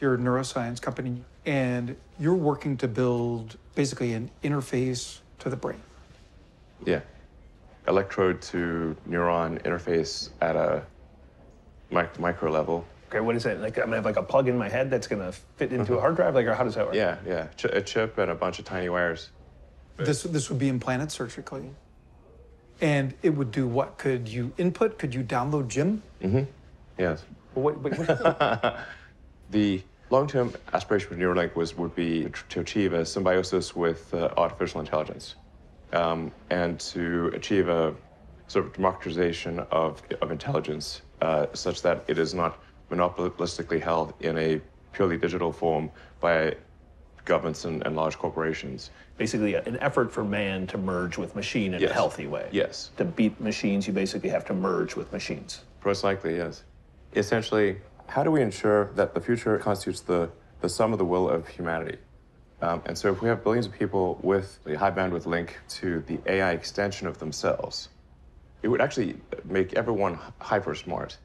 You're a neuroscience company, and you're working to build basically an interface to the brain. Yeah. Electrode to neuron interface at a micro level. Okay, what is it? Like, I'm gonna have like a plug in my head that's gonna fit into a hard drive, like, or how does that work? Yeah, yeah, Ch- a chip and a bunch of tiny wires. This this would be implanted surgically, and it would do what? Could you input? Could you download Jim? Mm-hmm. Yes. hmm Yes. The long-term aspiration with Neuralink was would be to achieve a symbiosis with uh, artificial intelligence, um, and to achieve a sort of democratization of of intelligence uh, such that it is not monopolistically held in a purely digital form by governments and, and large corporations. Basically, an effort for man to merge with machine in yes. a healthy way. Yes. To beat machines, you basically have to merge with machines. Most likely, yes. Essentially, how do we ensure that the future constitutes the, the sum of the will of humanity? Um, and so if we have billions of people with a high bandwidth link to the AI extension of themselves, it would actually make everyone hyper smart.